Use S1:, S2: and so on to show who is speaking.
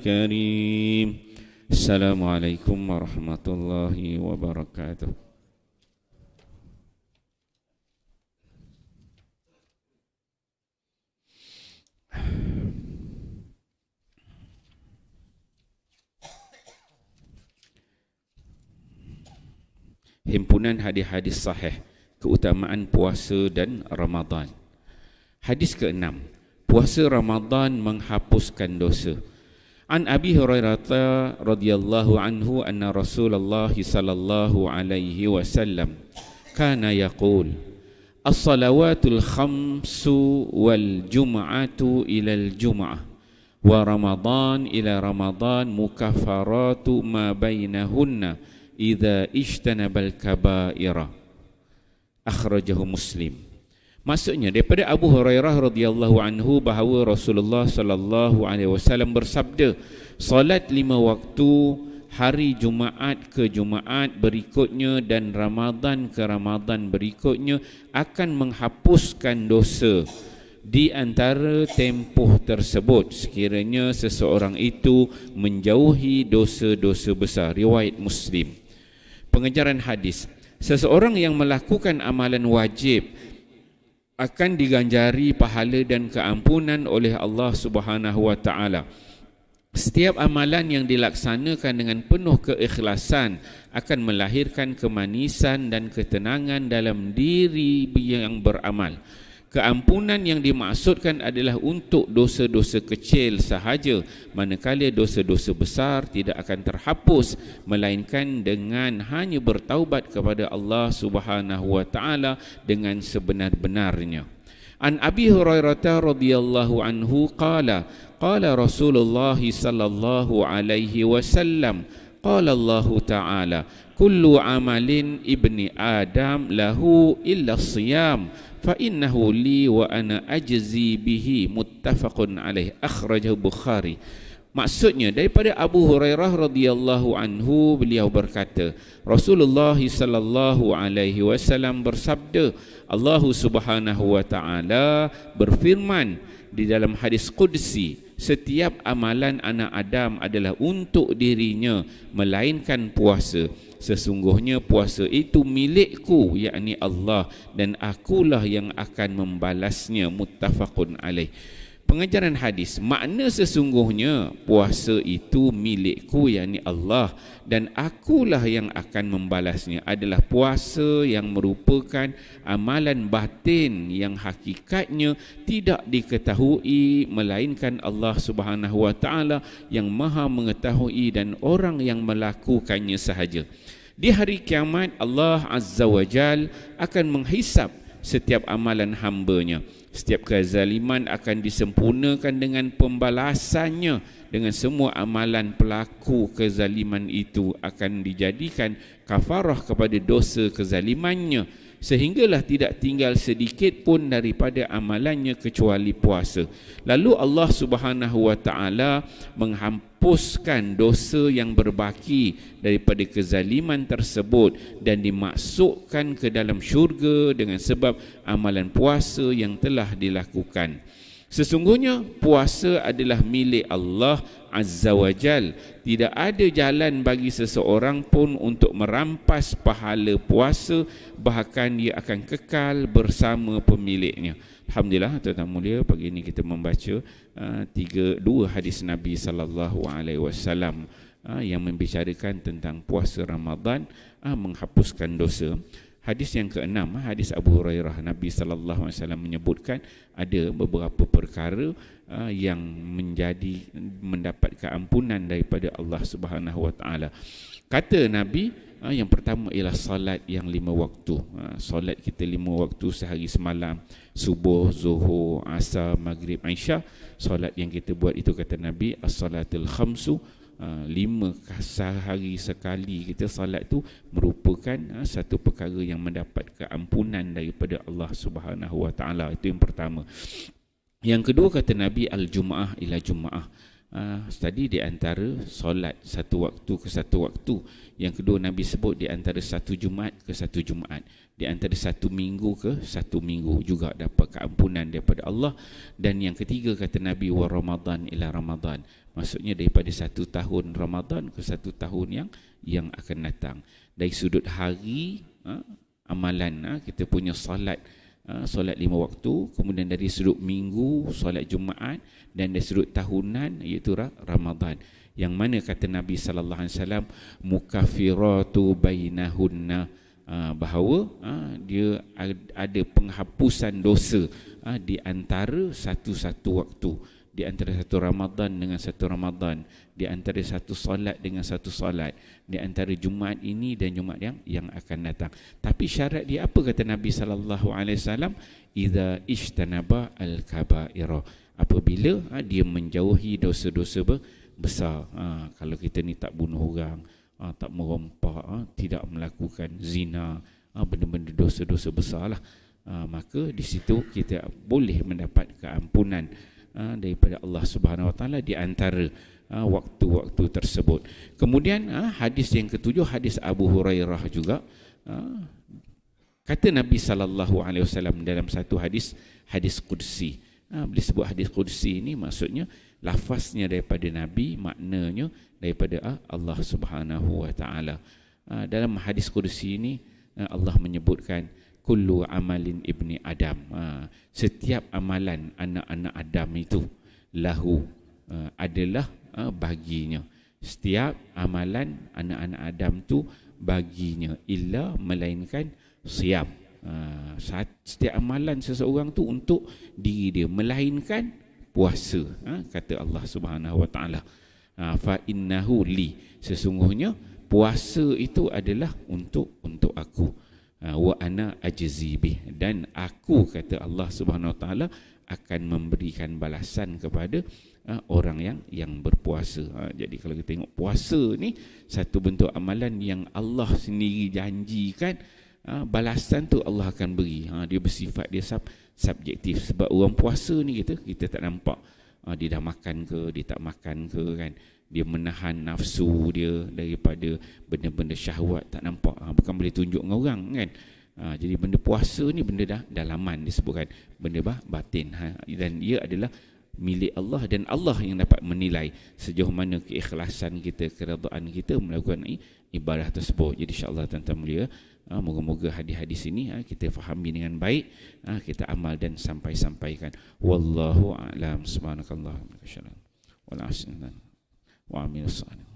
S1: الكريم السلام عليكم ورحمة الله وبركاته Himpunan hadis-hadis sahih Keutamaan puasa dan Ramadhan. Hadis ke-6 Puasa Ramadhan menghapuskan dosa An Abi Hurairah radhiyallahu anhu anna Rasulullah sallallahu alaihi wasallam kana yaqul As-salawatul khamsu wal jum'atu ila al-jum'ah wa Ramadan ila Ramadan mukaffaratu ma bainahunna idza ishtanabal kaba'ira akhrajahu muslim Maksudnya daripada Abu Hurairah radhiyallahu anhu bahawa Rasulullah sallallahu alaihi wasallam bersabda solat lima waktu hari Jumaat ke Jumaat berikutnya dan Ramadan ke Ramadan berikutnya akan menghapuskan dosa di antara tempoh tersebut sekiranya seseorang itu menjauhi dosa-dosa besar riwayat Muslim pengejaran hadis seseorang yang melakukan amalan wajib akan diganjari pahala dan keampunan oleh Allah Subhanahu wa taala. Setiap amalan yang dilaksanakan dengan penuh keikhlasan akan melahirkan kemanisan dan ketenangan dalam diri yang beramal. Keampunan yang dimaksudkan adalah untuk dosa-dosa kecil sahaja manakala dosa-dosa besar tidak akan terhapus melainkan dengan hanya bertaubat kepada Allah Subhanahu dengan sebenar-benarnya. An Abi Hurairah radhiyallahu anhu qala qala Rasulullah sallallahu alaihi wasallam qala Allah taala kullu amalin ibni adam lahu illa siyam fa innahu li wa ana ajzi bihi muttafaqun alaih akhrajahu bukhari maksudnya daripada abu hurairah radhiyallahu anhu beliau berkata rasulullah sallallahu alaihi wasallam bersabda Allah subhanahu wa taala berfirman di dalam hadis qudsi setiap amalan anak adam adalah untuk dirinya melainkan puasa sesungguhnya puasa itu milikku yakni Allah dan akulah yang akan membalasnya muttafaqun alaih pengajaran hadis makna sesungguhnya puasa itu milikku yakni Allah dan akulah yang akan membalasnya adalah puasa yang merupakan amalan batin yang hakikatnya tidak diketahui melainkan Allah Subhanahu yang maha mengetahui dan orang yang melakukannya sahaja di hari kiamat Allah Azza wa Jal akan menghisap setiap amalan hambanya setiap kezaliman akan disempurnakan dengan pembalasannya dengan semua amalan pelaku kezaliman itu akan dijadikan kafarah kepada dosa kezalimannya sehinggalah tidak tinggal sedikit pun daripada amalannya kecuali puasa lalu Allah Subhanahu wa taala menghapuskan dosa yang berbaki daripada kezaliman tersebut dan dimasukkan ke dalam syurga dengan sebab amalan puasa yang telah dilakukan Sesungguhnya puasa adalah milik Allah Azza wa Jal. Tidak ada jalan bagi seseorang pun untuk merampas pahala puasa bahkan ia akan kekal bersama pemiliknya. Alhamdulillah tuan-tuan mulia pagi ini kita membaca uh, tiga dua hadis Nabi saw alaihi ah, yang membicarakan tentang puasa Ramadan uh, menghapuskan dosa hadis yang keenam ah, hadis Abu Hurairah Nabi sallallahu alaihi wasallam menyebutkan ada beberapa perkara ah, yang menjadi mendapat keampunan daripada Allah Subhanahu wa taala. Kata Nabi ah, yang pertama ialah salat yang lima waktu. Salat kita lima waktu sehari semalam. Subuh, zuhur, asar, maghrib, isya. Salat yang kita buat itu kata Nabi. As-salatul khamsu ha, lima sehari sekali kita salat tu merupakan ha, satu perkara yang mendapat keampunan daripada Allah Subhanahu Wa Taala itu yang pertama. Yang kedua kata Nabi al Jumaah. Ila Jumaah uh, ah, tadi di antara solat satu waktu ke satu waktu yang kedua nabi sebut di antara satu jumaat ke satu jumaat di antara satu minggu ke satu minggu juga dapat keampunan daripada Allah dan yang ketiga kata nabi wa ramadan ila ramadan maksudnya daripada satu tahun ramadan ke satu tahun yang yang akan datang dari sudut hari uh, amalan uh, kita punya solat Ah, solat lima waktu kemudian dari sudut minggu solat jumaat dan dari sudut tahunan iaitu Ramadan yang mana kata Nabi sallallahu alaihi wasallam mukaffiratu bainahunna ah, bahawa ah, dia ada penghapusan dosa di antara satu-satu waktu di antara satu Ramadan dengan satu Ramadan, di antara satu solat dengan satu solat, di antara Jumaat ini dan Jumaat yang yang akan datang. Tapi syarat dia apa kata Nabi sallallahu alaihi wasallam? Idza ishtanaba al-kaba'ira. Apabila ha, dia menjauhi dosa-dosa besar. Ha, kalau kita ni tak bunuh orang, ha, tak merompak, ha, tidak melakukan zina, ha, benda-benda dosa-dosa besarlah. Ha, maka di situ kita boleh mendapat keampunan. Ha, daripada Allah Subhanahu Wa Taala di antara ha, waktu-waktu tersebut. Kemudian ha, hadis yang ketujuh hadis Abu Hurairah juga kata Nabi Sallallahu Alaihi Wasallam dalam satu hadis hadis Qudsi. Beli sebuah hadis Qudsi ini maksudnya lafaznya daripada Nabi maknanya daripada Allah Subhanahu Wa Taala. Dalam hadis Qudsi ini Allah menyebutkan kullu amalin ibni adam ha, setiap amalan anak-anak adam itu lahu ha, adalah ha, baginya setiap amalan anak-anak adam tu baginya illa melainkan siap. ha, setiap amalan seseorang tu untuk diri dia melainkan puasa ha, kata Allah Subhanahu wa taala ha, fa innahu li sesungguhnya puasa itu adalah untuk untuk aku Ah, wa ana ajzi bih dan aku kata Allah Subhanahu wa taala akan memberikan balasan kepada ah, orang yang yang berpuasa. Ah, jadi kalau kita tengok puasa ni satu bentuk amalan yang Allah sendiri janjikan balasan tu Allah akan beri. dia bersifat dia sub, subjektif sebab orang puasa ni kita kita tak nampak uh, dia dah makan ke dia tak makan ke kan dia menahan nafsu dia daripada benda-benda syahwat tak nampak ha, bukan boleh tunjuk dengan orang kan ha, jadi benda puasa ni benda dah dalaman disebutkan benda bah, batin ha, dan ia adalah milik Allah dan Allah yang dapat menilai sejauh mana keikhlasan kita keredaan kita melakukan ibadah tersebut jadi insyaAllah tuan-tuan mulia ha, moga-moga hadis-hadis ini ha, kita fahami dengan baik ha, kita amal dan sampai-sampaikan Wallahu'alam subhanakallah wa'alaikumsalam wa'alaikumsalam وعمل الصالح